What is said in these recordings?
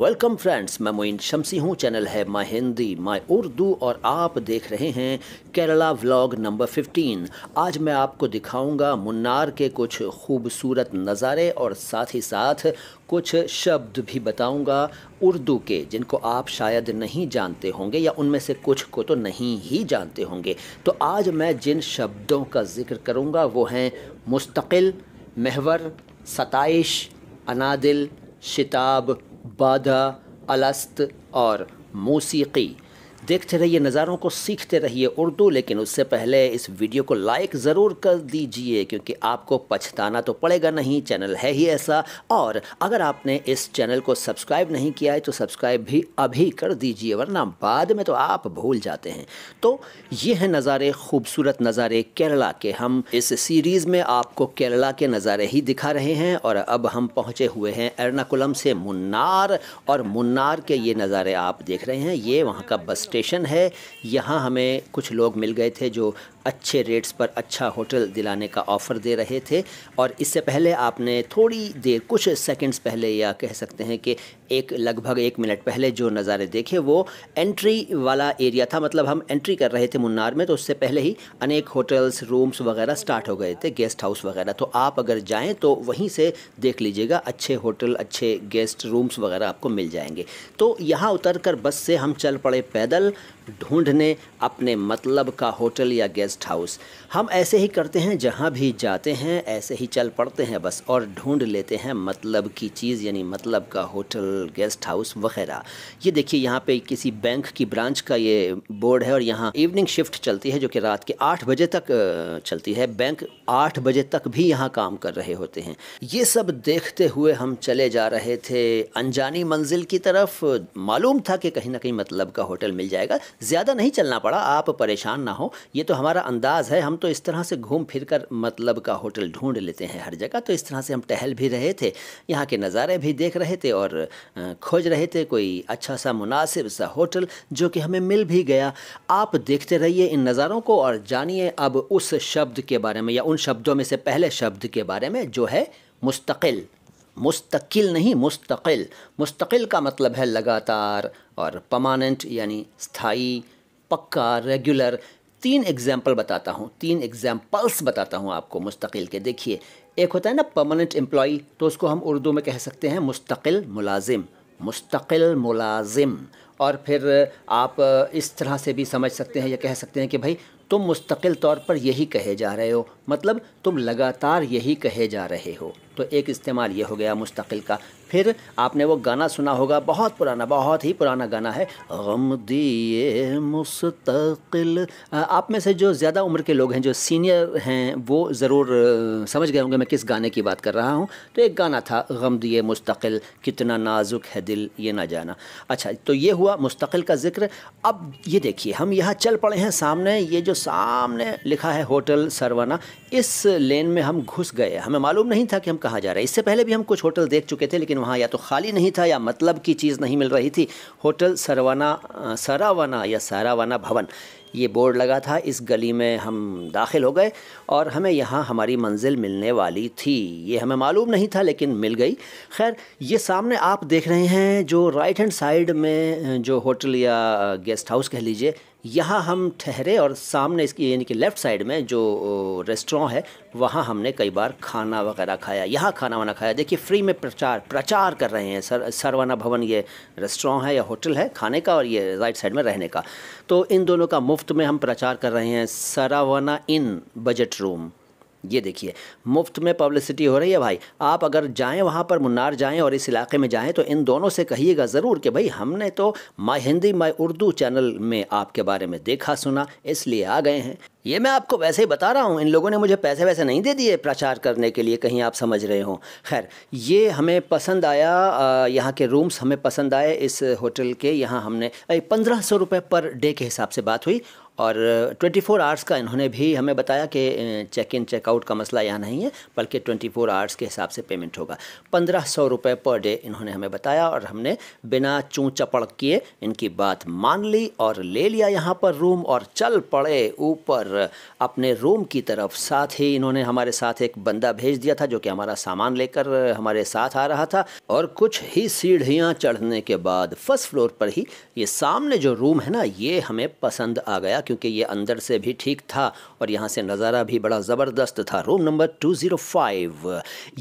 Welcome friends मैं मोइन शमसी हूँ channel है माई हिंदी माई उर्दू और आप देख रहे हैं केरला व्लॉग नंबर 15 आज मैं आपको दिखाऊंगा मुन्नार के कुछ खूबसूरत नज़ारे और साथ ही साथ कुछ शब्द भी बताऊंगा उर्दू के जिनको आप शायद नहीं जानते होंगे या उनमें से कुछ को तो नहीं ही जानते होंगे तो आज मैं जिन शब्दों का जिक्र करूँगा वो हैं मुस्तकिल महवर सताइश अनादिल शिताब बाधा अलस्त और मौसीकी देखते रहिए नज़ारों को सीखते रहिए उर्दू लेकिन उससे पहले इस वीडियो को लाइक ज़रूर कर दीजिए क्योंकि आपको पछताना तो पड़ेगा नहीं चैनल है ही ऐसा और अगर आपने इस चैनल को सब्सक्राइब नहीं किया है तो सब्सक्राइब भी अभी कर दीजिए वरना बाद में तो आप भूल जाते हैं तो ये हैं नज़ारे खूबसूरत नज़ारे केरला के हम इस सीरीज़ में आपको केरला के नज़ारे ही दिखा रहे हैं और अब हम पहुँचे हुए हैं एर्नाकुलम से मुन्नार और मुन्नार के ये नज़ारे आप देख रहे हैं ये वहाँ का बस स्टेशन है यहाँ हमें कुछ लोग मिल गए थे जो अच्छे रेट्स पर अच्छा होटल दिलाने का ऑफ़र दे रहे थे और इससे पहले आपने थोड़ी देर कुछ सेकंड्स पहले या कह सकते हैं कि एक लगभग एक मिनट पहले जो नज़ारे देखे वो एंट्री वाला एरिया था मतलब हम एंट्री कर रहे थे मुन्नार में तो उससे पहले ही अनेक होटल्स रूम्स वगैरह स्टार्ट हो गए थे गेस्ट हाउस वगैरह तो आप अगर जाएँ तो वहीं से देख लीजिएगा अच्छे होटल अच्छे गेस्ट रूम्स वगैरह आपको मिल जाएंगे तो यहाँ उतर कर बस से हम चल पड़े पैदल ढूंढने अपने मतलब का होटल या गेस्ट गेस्ट हाउस हम ऐसे ही करते हैं जहाँ भी जाते हैं ऐसे ही चल पड़ते हैं बस और ढूंढ लेते हैं मतलब की चीज़ यानी मतलब का होटल गेस्ट हाउस वगैरह ये देखिए यहाँ पे किसी बैंक की ब्रांच का ये बोर्ड है और यहाँ इवनिंग शिफ्ट चलती है जो कि रात के आठ बजे तक चलती है बैंक आठ बजे तक भी यहाँ काम कर रहे होते हैं ये सब देखते हुए हम चले जा रहे थे अनजानी मंजिल की तरफ मालूम था कि कहीं ना कहीं मतलब का होटल मिल जाएगा ज़्यादा नहीं चलना पड़ा आप परेशान ना हो ये तो हमारा हमारा अंदाज़ है हम तो इस तरह से घूम फिर कर मतलब का होटल ढूंढ लेते हैं हर जगह तो इस तरह से हम टहल भी रहे थे यहाँ के नज़ारे भी देख रहे थे और खोज रहे थे कोई अच्छा सा मुनासिब सा होटल जो कि हमें मिल भी गया आप देखते रहिए इन नज़ारों को और जानिए अब उस शब्द के बारे में या उन शब्दों में से पहले शब्द के बारे में जो है मुस्तकिल मुस्तकिल नहीं मुस्तकिल मुस्तकिल का मतलब है लगातार और पमानेंट यानी स्थाई पक्का रेगुलर तीन एग्जाम्पल बताता हूँ तीन एग्जाम्पल्स बताता हूँ आपको मुस्तकिल के देखिए एक होता है ना परमानेंट एम्प्लॉय तो उसको हम उर्दू में कह सकते हैं मुस्तकिल मुलाजिम मुस्तकिल मुलाजिम और फिर आप इस तरह से भी समझ सकते हैं या कह सकते हैं कि भाई तुम मुस्तकिल तौर पर यही कहे जा रहे हो मतलब तुम लगातार यही कहे जा रहे हो तो एक इस्तेमाल ये हो गया मुस्तकिल का फिर आपने वो गाना सुना होगा बहुत पुराना बहुत ही पुराना गाना है गम दिए मुस्तकिल आप में से जो ज़्यादा उम्र के लोग हैं जो सीनियर हैं वो ज़रूर समझ गए होंगे मैं किस गाने की बात कर रहा हूँ तो एक गाना था गम दिए मुस्तकिल कितना नाजुक है दिल ये ना जाना अच्छा तो ये हुआ मुस्तकिल का ज़िक्र अब ये देखिए हम यहाँ चल पड़े हैं सामने ये जो सामने लिखा है होटल सरवाना इस लेन में हम घुस गए हमें मालूम नहीं था कि हम कहा जा रहा है इससे पहले भी हम कुछ होटल देख चुके थे लेकिन वहाँ या तो खाली नहीं था या मतलब की चीज़ नहीं मिल रही थी होटल सरवाना सरावाना या सरावाना भवन ये बोर्ड लगा था इस गली में हम दाखिल हो गए और हमें यहाँ हमारी मंजिल मिलने वाली थी ये हमें मालूम नहीं था लेकिन मिल गई खैर ये सामने आप देख रहे हैं जो राइट हैंड साइड में जो होटल या गेस्ट हाउस कह लीजिए यहाँ हम ठहरे और सामने इसकी यानी कि लेफ़्ट साइड में जो रेस्टोरेंट है वहाँ हमने कई बार खाना वगैरह खाया यहाँ खाना वाना खाया देखिए फ्री में प्रचार प्रचार कर रहे हैं सर सरवाना भवन ये रेस्टोरेंट है या होटल है खाने का और ये राइट साइड में रहने का तो इन दोनों का मुफ्त में हम प्रचार कर रहे हैं सरावाना इन बजट रूम ये देखिए मुफ्त में पब्लिसिटी हो रही है भाई आप अगर जाएं वहाँ पर मुन्नार जाएं और इस इलाके में जाएं तो इन दोनों से कहिएगा ज़रूर कि भाई हमने तो my Hindi my Urdu channel में आपके बारे में देखा सुना इसलिए आ गए हैं ये मैं आपको वैसे ही बता रहा हूँ इन लोगों ने मुझे पैसे वैसे नहीं दे दिए प्रचार करने के लिए कहीं आप समझ रहे हो खैर ये हमें पसंद आया यहाँ के रूम्स हमें पसंद आए इस होटल के यहाँ हमने पंद्रह सौ पर डे के हिसाब से बात हुई और 24 फोर आवर्स का इन्होंने भी हमें बताया कि चेक इन चेकआउट का मसला यहाँ नहीं है बल्कि 24 फोर आवर्स के हिसाब से पेमेंट होगा पंद्रह सौ रुपये पर डे इन्होंने हमें बताया और हमने बिना चूँ चपड़ किए इनकी बात मान ली और ले लिया यहाँ पर रूम और चल पड़े ऊपर अपने रूम की तरफ साथ ही इन्होंने हमारे साथ एक बंदा भेज दिया था जो कि हमारा सामान लेकर हमारे साथ आ रहा था और कुछ ही सीढ़ियाँ चढ़ने के बाद फर्स्ट फ्लोर पर ही ये सामने जो रूम है ना ये हमें पसंद आ गया क्योंकि ये अंदर से भी ठीक था और यहाँ से नज़ारा भी बड़ा ज़बरदस्त था room number two zero five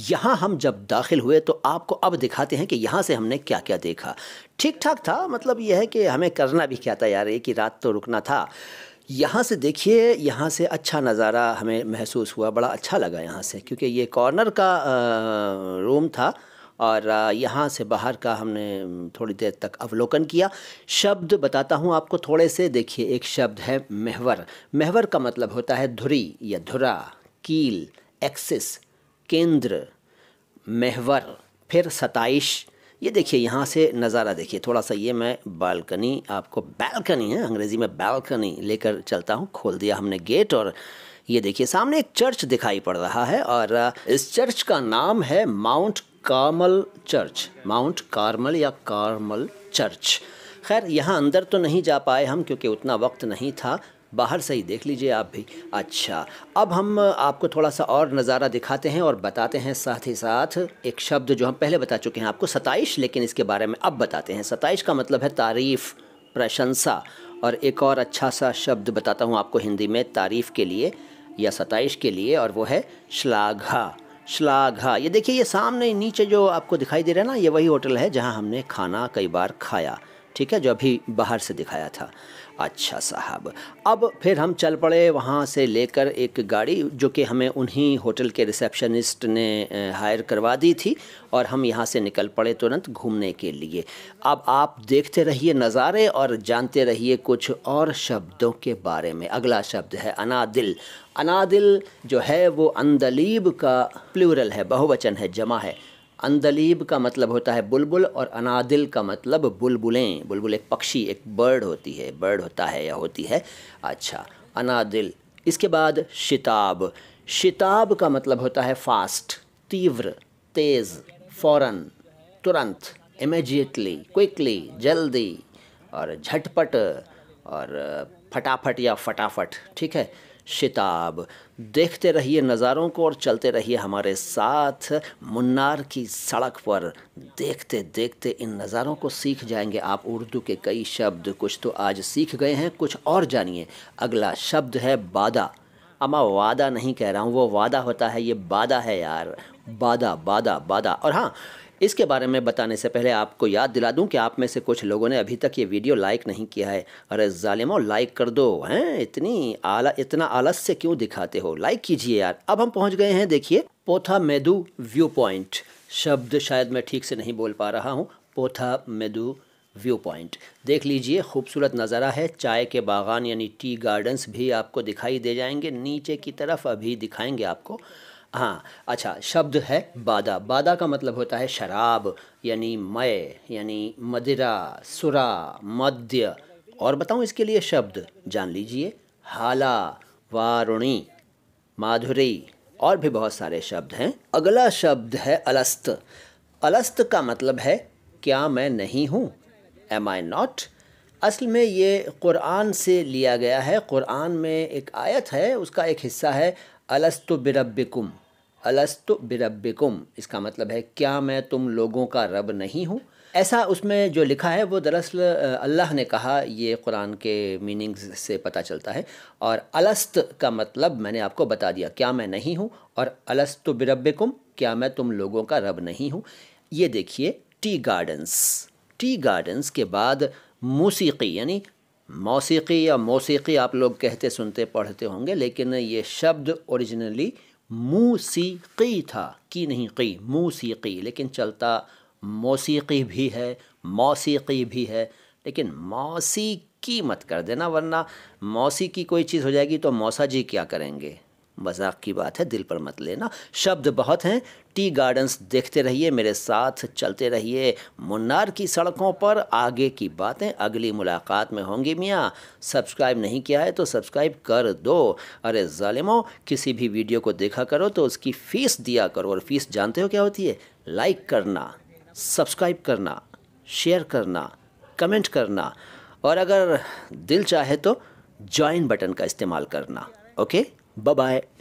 यहाँ हम जब दाखिल हुए तो आपको अब दिखाते हैं कि यहाँ से हमने क्या क्या देखा ठीक ठाक था मतलब यह है कि हमें करना भी क्या था यार एक ही रात तो रुकना था यहाँ से देखिए यहाँ से अच्छा नज़ारा हमें महसूस हुआ बड़ा अच्छा लगा यहाँ से क्योंकि ये कॉर्नर का आ, रूम था और यहाँ से बाहर का हमने थोड़ी देर तक अवलोकन किया शब्द बताता हूँ आपको थोड़े से देखिए एक शब्द है महवर महवर का मतलब होता है धुरी या धुरा कील एक्सिस केंद्र महवर फिर सताइश ये देखिए यहाँ से नज़ारा देखिए थोड़ा सा ये मैं बालकनी आपको बैलकनी है अंग्रेज़ी में बैलकनी लेकर चलता हूँ खोल दिया हमने गेट और ये देखिए सामने एक चर्च दिखाई पड़ रहा है और इस चर्च का नाम है Mount Carmel church Mount Carmel या कार्मल चर्च खैर यहाँ अंदर तो नहीं जा पाए हम क्योंकि उतना वक्त नहीं था बाहर से ही देख लीजिए आप भी अच्छा अब हम आपको थोड़ा सा और नज़ारा दिखाते हैं और बताते हैं साथ ही साथ एक शब्द जो हम पहले बता चुके हैं आपको सताइश लेकिन इसके बारे में अब बताते हैं सताइश का मतलब है तारीफ़ प्रशंसा और एक और अच्छा सा शब्द बताता हूँ आपको हिंदी में तारीफ़ के लिए या सताइश के लिए और वो है श्लाघा श्लाघा ये देखिए ये सामने नीचे जो आपको दिखाई दे रहा है ना ये वही होटल है जहाँ हमने खाना कई बार खाया ठीक है जो अभी बाहर से दिखाया था अच्छा साहब अब फिर हम चल पड़े वहाँ से लेकर एक गाड़ी जो कि हमें उन्हीं होटल के रिसेप्शनिस्ट ने हायर करवा दी थी और हम यहाँ से निकल पड़े तुरंत घूमने के लिए अब आप देखते रहिए नज़ारे और जानते रहिए कुछ और शब्दों के बारे में अगला शब्द है अनादिल अनादिल जो है वो अंदलीब का प्लूरल है बहुवचन है जमा है अंदलीब का मतलब होता है बुलबुल और अनादिल का मतलब बुलबुलें बुलबुल एक पक्षी एक बर्ड होती है बर्ड होता है या होती है अच्छा अनादिल इसके बाद शिताब शिताब का मतलब होता है फास्ट तीव्र तेज़ फौरन तुरंत इमेजिएटली क्विकली जल्दी और झटपट और फटाफट या फटाफट ठीक है शिताब देखते रहिए नज़ारों को और चलते रहिए हमारे साथ मुन्नार की सड़क पर देखते देखते इन नज़ारों को सीख जाएंगे आप उर्दू के कई शब्द कुछ तो आज सीख गए हैं कुछ और जानिए अगला शब्द है बादा अमा वादा नहीं कह रहा हूँ वो वादा होता है ये बादा है यार बादा बादा बादा और हाँ इसके बारे में बताने से पहले आपको याद दिला दूं कि आप में से कुछ लोगों ने अभी तक ये वीडियो लाइक नहीं किया है अरे ालिमो लाइक कर दो हैं इतनी आला इतना आलस्य क्यों दिखाते हो लाइक कीजिए यार अब हम पहुंच गए हैं देखिए पोथा मेदु व्यू पॉइंट शब्द शायद मैं ठीक से नहीं बोल पा रहा हूँ पोथा मेदु व्यू पॉइंट देख लीजिए खूबसूरत नज़ारा है चाय के बागान यानी टी गार्डन्स भी आपको दिखाई दे जाएंगे नीचे की तरफ अभी दिखाएंगे आपको हाँ अच्छा शब्द है बादा बादा का मतलब होता है शराब यानी मय यानी मदिरा सुरा मद्य और बताऊँ इसके लिए शब्द जान लीजिए हाला वारुणी माधुरी और भी बहुत सारे शब्द हैं अगला शब्द है अलस्त अलस्त का मतलब है क्या मैं नहीं हूँ एम आई नॉट असल में ये कुरान से लिया गया है कुरान में एक आयत है उसका एक हिस्सा है अलस्त बिरबिकुम अलस्तु बिरबिकुम इसका मतलब है क्या मैं तुम लोगों का रब नहीं हूँ ऐसा उसमें जो लिखा है वो दरअसल अल्लाह ने कहा ये कुरान के मीनिंग्स से पता चलता है और अलस्त का मतलब मैंने आपको बता दिया क्या मैं नहीं हूँ और अलस्त बिरबिकुम क्या मैं तुम लोगों का रब नहीं हूँ ये देखिए टी गार्डन्स टी गार्डन्स के बाद मौसीकी यानी मौसीकी या मौसीकी आप लोग कहते सुनते पढ़ते होंगे लेकिन ये शब्द ओरिजिनली मूसीकी था की नहीं की मूसीकी लेकिन चलता मौसीकी भी है मौसीकी भी है लेकिन मौसीकी मत कर देना वरना मौसी की कोई चीज़ हो जाएगी तो मौसा जी क्या करेंगे मजाक की बात है दिल पर मत लेना शब्द बहुत हैं टी गार्डन्स देखते रहिए मेरे साथ चलते रहिए मुन्नार की सड़कों पर आगे की बातें अगली मुलाकात में होंगी मियाँ सब्सक्राइब नहीं किया है तो सब्सक्राइब कर दो अरे ालिमो किसी भी वीडियो को देखा करो तो उसकी फ़ीस दिया करो और फीस जानते हो क्या होती है लाइक करना सब्सक्राइब करना शेयर करना कमेंट करना और अगर दिल चाहे तो ज्वाइन बटन का इस्तेमाल करना ओके Bye bye.